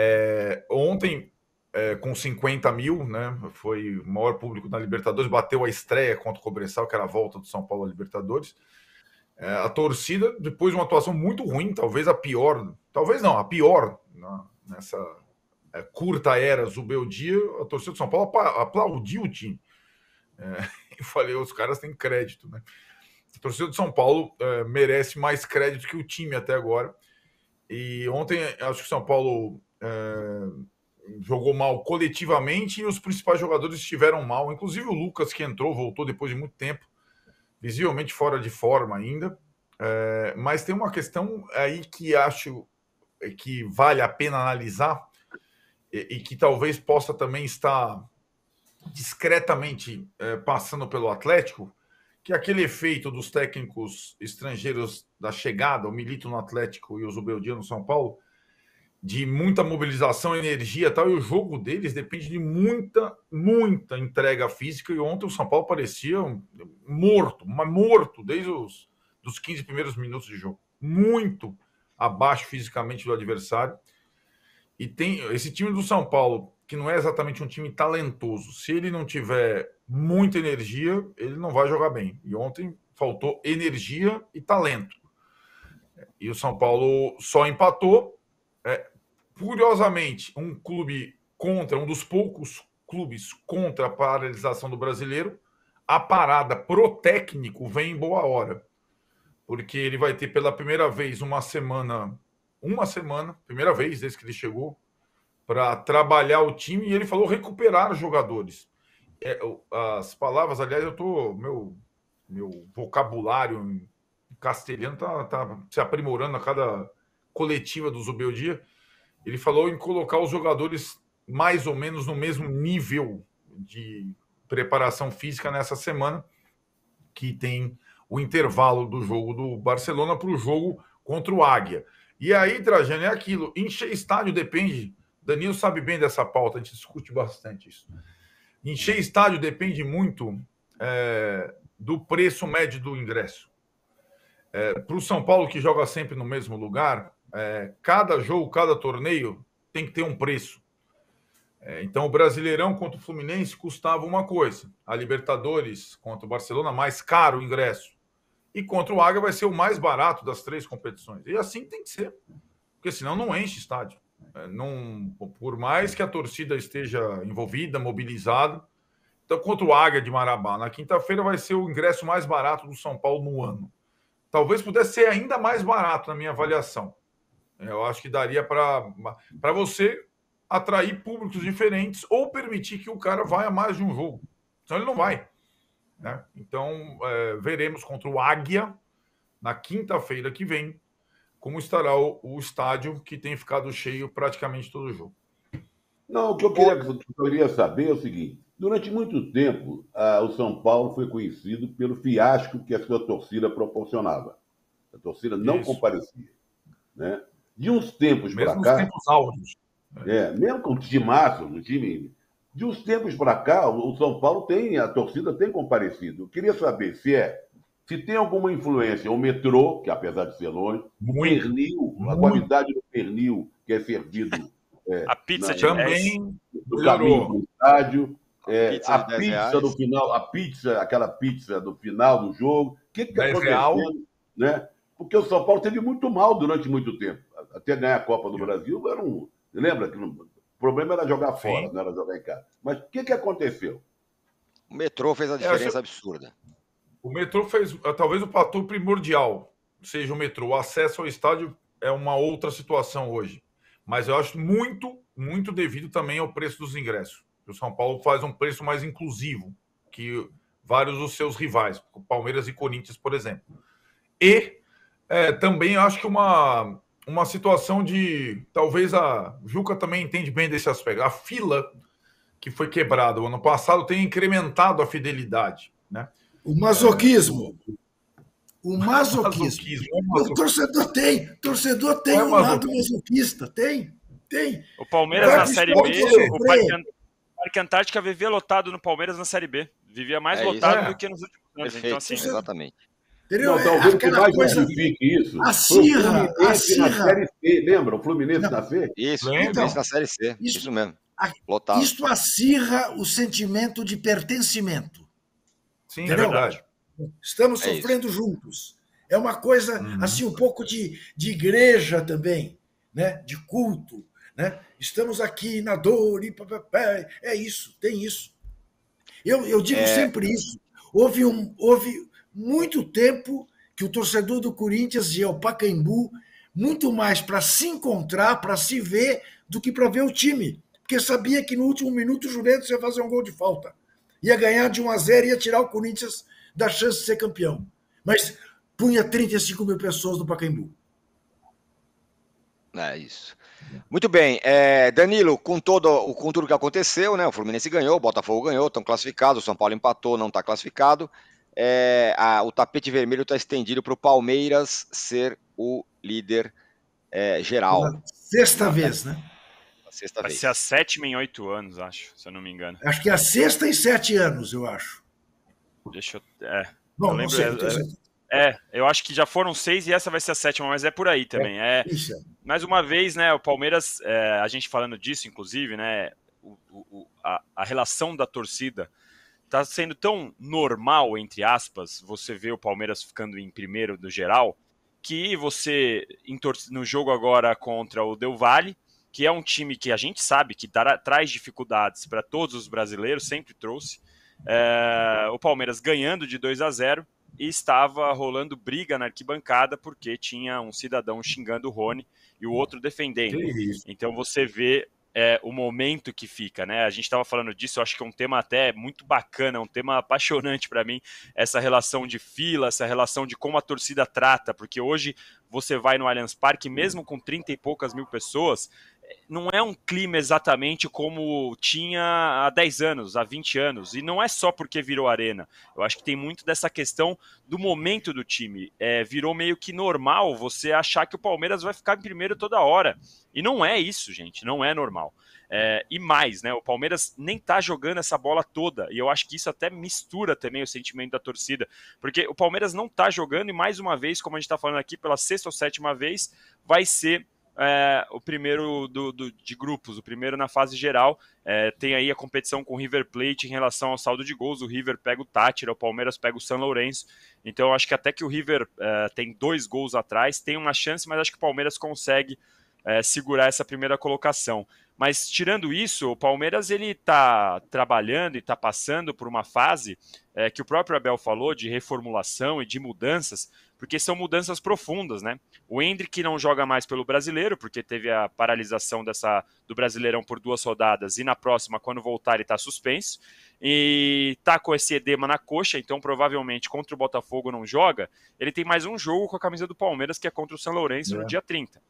É, ontem, é, com 50 mil, né, foi o maior público na Libertadores, bateu a estreia contra o Cobressal, que era a volta do São Paulo à Libertadores. É, a torcida, depois de uma atuação muito ruim, talvez a pior, talvez não, a pior né, nessa é, curta era Zubeldia, a torcida do São Paulo aplaudiu o time. É, eu falei, os caras têm crédito, né? A torcida do São Paulo é, merece mais crédito que o time até agora. E ontem, acho que o São Paulo jogou mal coletivamente e os principais jogadores estiveram mal, inclusive o Lucas, que entrou, voltou depois de muito tempo, visivelmente fora de forma ainda. É, mas tem uma questão aí que acho que vale a pena analisar e, e que talvez possa também estar discretamente é, passando pelo Atlético, que é aquele efeito dos técnicos estrangeiros da chegada, o Milito no Atlético e o Zubeldia no São Paulo, de muita mobilização, energia e tal, e o jogo deles depende de muita, muita entrega física. E ontem o São Paulo parecia morto, mas morto desde os dos 15 primeiros minutos de jogo. Muito abaixo fisicamente do adversário. E tem esse time do São Paulo, que não é exatamente um time talentoso. Se ele não tiver muita energia, ele não vai jogar bem. E ontem faltou energia e talento. E o São Paulo só empatou é, curiosamente, um clube contra, um dos poucos clubes contra a paralisação do brasileiro, a parada pro técnico vem em boa hora. Porque ele vai ter pela primeira vez uma semana, uma semana, primeira vez desde que ele chegou, para trabalhar o time e ele falou recuperar os jogadores. É, as palavras, aliás, eu tô. Meu, meu vocabulário em castelhano tá, tá se aprimorando a cada coletiva do Zubeldia, ele falou em colocar os jogadores mais ou menos no mesmo nível de preparação física nessa semana, que tem o intervalo do jogo do Barcelona para o jogo contra o Águia. E aí, Trajano, é aquilo: encher estádio depende. Danilo sabe bem dessa pauta, a gente discute bastante isso. Encher estádio depende muito é, do preço médio do ingresso. É, para o São Paulo, que joga sempre no mesmo lugar, é, cada jogo, cada torneio tem que ter um preço. É, então, o Brasileirão contra o Fluminense custava uma coisa, a Libertadores contra o Barcelona, mais caro o ingresso. E contra o Águia vai ser o mais barato das três competições. E assim tem que ser, porque senão não enche estádio. É, não, por mais que a torcida esteja envolvida, mobilizada. Então, contra o Águia de Marabá, na quinta-feira vai ser o ingresso mais barato do São Paulo no ano. Talvez pudesse ser ainda mais barato, na minha avaliação. Né? Eu acho que daria para você atrair públicos diferentes ou permitir que o cara vá a mais de um jogo. Então ele não vai. Né? Então, é, veremos contra o Águia na quinta-feira que vem como estará o, o, estádio que tem ficado cheio praticamente todo o jogo. Não, o que eu queria, eu queria saber é o seguinte: durante muito tempo, a, o São Paulo foi conhecido pelo fiasco que a sua torcida proporcionava. A torcida não Isso. comparecia. Né? de uns tempos para cá. Tempos áureos. É, mesmo com o Timaço, o time. De uns tempos para cá, o São Paulo tem, a torcida tem comparecido. Eu queria saber se é, se tem alguma influência o metrô, que apesar de ser longe, o pernil, a qualidade do pernil que é servido. É, a pizza na, também do caminho do estádio. É, pizza a pizza do final, a pizza, aquela pizza do final do jogo. O que, que tá aconteceu? Né? Porque o São Paulo teve muito mal durante muito tempo até ganhar né, a Copa do Brasil, era um. Lembra que não, o problema era jogar fora, Sim. não era jogar em casa. Mas o que, que aconteceu? O metrô fez a é, diferença acho... absurda. O metrô fez eh, talvez o fator primordial seja o metrô. O acesso ao estádio é uma outra situação hoje. Mas eu acho muito, muito devido também ao preço dos ingressos. O São Paulo faz um preço mais inclusivo que vários dos seus rivais, Palmeiras e Corinthians, por exemplo. E é, também acho que uma uma situação de. Talvez a Juca também entende bem desse aspecto. A fila que foi quebrada o ano passado tem incrementado a fidelidade. Né? O masoquismo. O masoquismo. masoquismo, é o torcedor tem. Torcedor tem é um masoquista. lado masoquista. Tem. Tem. O Palmeiras na Série B. Sofrer. O Parque, Parque Antártica vivia lotado no Palmeiras na Série B. Vivia mais é lotado isso, é. do que nos últimos anos. Então, Perfeito, então, assim, exatamente. Entendeu? Não, é talvez o que mais coisa... justifique isso. Acirra, acirra. Na série C, lembra? O Fluminense da Fê? Isso, lembra? Fluminense então, na série C. Isso, isso mesmo. A, Lotado. Isto acirra o sentimento de pertencimento. Sim, é entendeu? é verdade. Estamos é sofrendo juntos. É uma coisa, uhum. assim, um pouco de, de igreja também, né? de culto. Né? Estamos aqui na dor e papapá. É isso, tem isso. Eu, eu digo é... sempre isso. Houve, um, houve muito tempo que o torcedor do Corinthians ia ao Pacaembu muito mais para se encontrar, para se ver, do que para ver o time. Porque sabia que no último minuto o Juventus ia fazer um gol de falta. Ia ganhar de 1 a 0 e ia tirar o Corinthians da chance de ser campeão. Mas punha 35 mil pessoas no Pacaembu. É isso. Muito bem, é, Danilo, com, todo, com tudo que aconteceu, né? O Fluminense ganhou, o Botafogo ganhou, estão classificados, o São Paulo empatou, não está classificado é, a, o tapete vermelho está estendido para o Palmeiras ser o líder é, geral. sexta vez, né? A sexta Vai vez. ser a sétima em oito anos, acho, se eu não me engano. Acho que é a sexta em sete anos, eu acho. Deixa eu. É. Bom, eu lembro, sei, é, é, é, eu acho que já foram seis e essa vai ser a sétima, mas é por aí também. É, mais uma vez, né? O Palmeiras, é, a gente falando disso, inclusive, né? O, o, a, a relação da torcida tá sendo tão normal, entre aspas, você ver o Palmeiras ficando em primeiro no geral, que você, no jogo agora contra o Del Valle, que é um time que a gente sabe que traz dificuldades para todos os brasileiros, sempre trouxe, é, o Palmeiras ganhando de 2 a 0 e estava rolando briga na arquibancada porque tinha um cidadão xingando o Rony e o outro defendendo. Então você vê é, o momento que fica, né? A gente estava falando disso, eu acho que é um tema até muito bacana, é um tema apaixonante para mim, essa relação de fila, essa relação de como a torcida trata, porque hoje você vai no Allianz Parque, mesmo com 30 e poucas mil pessoas, não é um clima exatamente como tinha há 10 anos, há 20 anos. E não é só porque virou arena. Eu acho que tem muito dessa questão do momento do time. É, virou meio que normal você achar que o Palmeiras vai ficar em primeiro toda hora. E não é isso, gente. Não é normal. É, e mais, né? O Palmeiras nem tá jogando essa bola toda. E eu acho que isso até mistura também o sentimento da torcida. Porque o Palmeiras não tá jogando, e mais uma vez, como a gente tá falando aqui, pela sexta ou sétima vez, vai ser é, o primeiro do, do, de grupos, o primeiro na fase geral. É, tem aí a competição com o River Plate em relação ao saldo de gols. O River pega o Tátira, o Palmeiras pega o São Lourenço. Então, acho que até que o River é, tem dois gols atrás, tem uma chance, mas acho que o Palmeiras consegue é, segurar essa primeira colocação. Mas tirando isso, o Palmeiras ele está trabalhando e está passando por uma fase é, que o próprio Abel falou de reformulação e de mudanças porque são mudanças profundas, né? O Hendrick não joga mais pelo brasileiro, porque teve a paralisação dessa do Brasileirão por duas rodadas, e na próxima, quando voltar, ele está suspenso. E tá com esse edema na coxa, então provavelmente contra o Botafogo não joga. Ele tem mais um jogo com a camisa do Palmeiras, que é contra o São Lourenço é. no dia 30.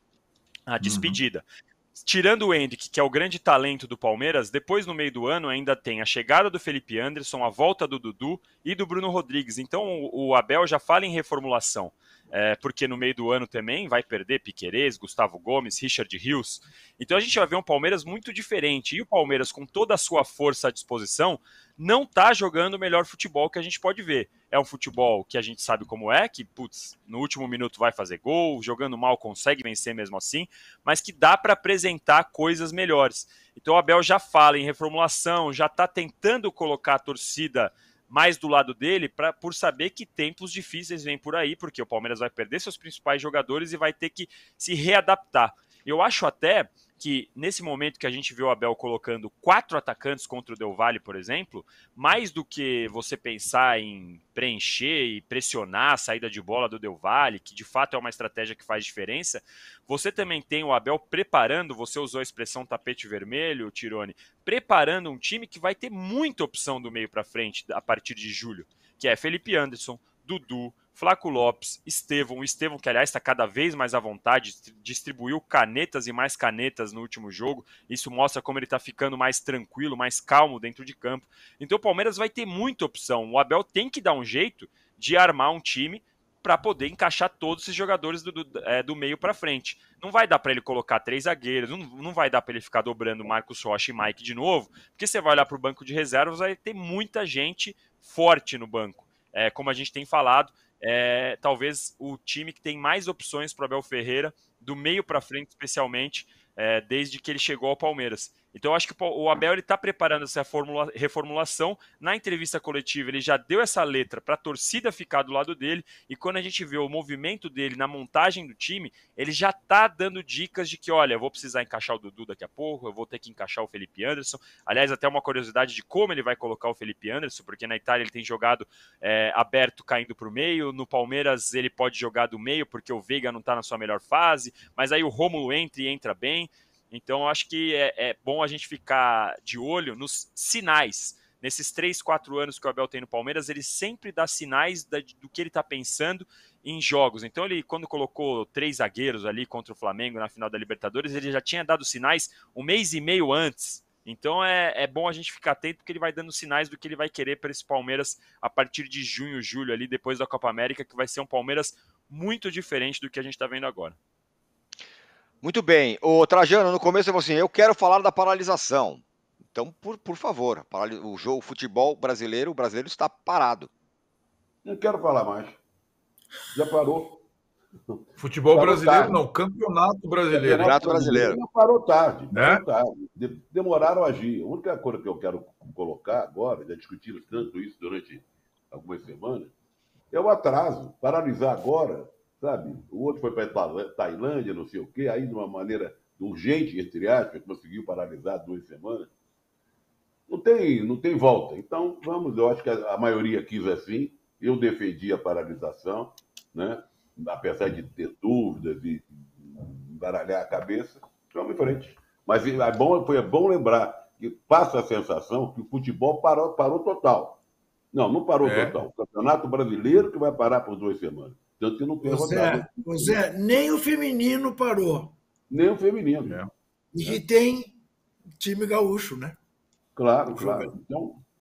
A uhum. despedida. Uhum tirando o Hendrick, que é o grande talento do Palmeiras, depois no meio do ano ainda tem a chegada do Felipe Anderson, a volta do Dudu e do Bruno Rodrigues. Então o Abel já fala em reformulação é, porque no meio do ano também vai perder Piquerez, Gustavo Gomes, Richard Rios. Então a gente vai ver um Palmeiras muito diferente. E o Palmeiras, com toda a sua força à disposição, não está jogando o melhor futebol que a gente pode ver. É um futebol que a gente sabe como é, que, putz, no último minuto vai fazer gol, jogando mal consegue vencer mesmo assim, mas que dá para apresentar coisas melhores. Então o Abel já fala em reformulação, já está tentando colocar a torcida mais do lado dele pra, por saber que tempos difíceis vêm por aí, porque o Palmeiras vai perder seus principais jogadores e vai ter que se readaptar. Eu acho até que nesse momento que a gente viu o Abel colocando quatro atacantes contra o Del Valle, por exemplo, mais do que você pensar em preencher e pressionar a saída de bola do Del Valle, que de fato é uma estratégia que faz diferença, você também tem o Abel preparando, você usou a expressão tapete vermelho, Tirone, preparando um time que vai ter muita opção do meio para frente a partir de julho, que é Felipe Anderson, Dudu, Flaco Lopes, Estevão, o Estevão que aliás está cada vez mais à vontade, distribuiu canetas e mais canetas no último jogo, isso mostra como ele está ficando mais tranquilo, mais calmo dentro de campo, então o Palmeiras vai ter muita opção, o Abel tem que dar um jeito de armar um time para poder encaixar todos esses jogadores do, do, é, do meio para frente. Não vai dar para ele colocar três zagueiros, não, não vai dar para ele ficar dobrando Marcos Rocha e Mike de novo, porque você vai olhar para o banco de reservas, vai ter muita gente forte no banco. É, como a gente tem falado, é talvez o time que tem mais opções para o Abel Ferreira, do meio para frente especialmente, é, desde que ele chegou ao Palmeiras. Então eu acho que o Abel ele está preparando essa formula, reformulação. Na entrevista coletiva ele já deu essa letra para a torcida ficar do lado dele e quando a gente vê o movimento dele na montagem do time, ele já está dando dicas de que, olha, eu vou precisar encaixar o Dudu daqui a pouco, eu vou ter que encaixar o Felipe Anderson. Aliás, até uma curiosidade de como ele vai colocar o Felipe Anderson, porque na Itália ele tem jogado é, aberto caindo para o meio, no Palmeiras ele pode jogar do meio porque o Veiga não está na sua melhor fase, mas aí o Romulo entra e entra bem. Então, eu acho que é, é bom a gente ficar de olho nos sinais. Nesses três, quatro anos que o Abel tem no Palmeiras, ele sempre dá sinais da, do que ele está pensando em jogos. Então, ele, quando colocou três zagueiros ali contra o Flamengo na final da Libertadores, ele já tinha dado sinais um mês e meio antes. Então, é, é bom a gente ficar atento, porque ele vai dando sinais do que ele vai querer para esse Palmeiras a partir de junho, julho, ali, depois da Copa América, que vai ser um Palmeiras muito diferente do que a gente está vendo agora. Muito bem. O Trajano, no começo, você assim, eu quero falar da paralisação. Então, por, por favor, o jogo, o futebol brasileiro, o brasileiro está parado. Não quero falar mais. Já parou. Futebol parou brasileiro, tarde. não, campeonato brasileiro. Campeonato brasileiro. Parou tarde, né? Parou tarde. Demoraram a agir. A única coisa que eu quero colocar agora, já discutimos tanto isso durante algumas semanas, é o atraso. Paralisar agora sabe? O outro foi para Tailândia, não sei o quê, aí de uma maneira urgente, entre aspas, conseguiu paralisar duas semanas. Não tem, não tem volta. Então, vamos, eu acho que a, a maioria quis assim. Eu defendi a paralisação, né? apesar de ter dúvidas e baralhar a cabeça, vamos em frente. Mas é, é bom, foi bom lembrar que passa a sensação que o futebol parou, parou total. Não, não parou é. total. O Campeonato Brasileiro que vai parar por duas semanas. Tanto que não perco Zé, Zé, nem o feminino parou. Nem o feminino. É. E tem time gaúcho, né? Claro, claro. Então,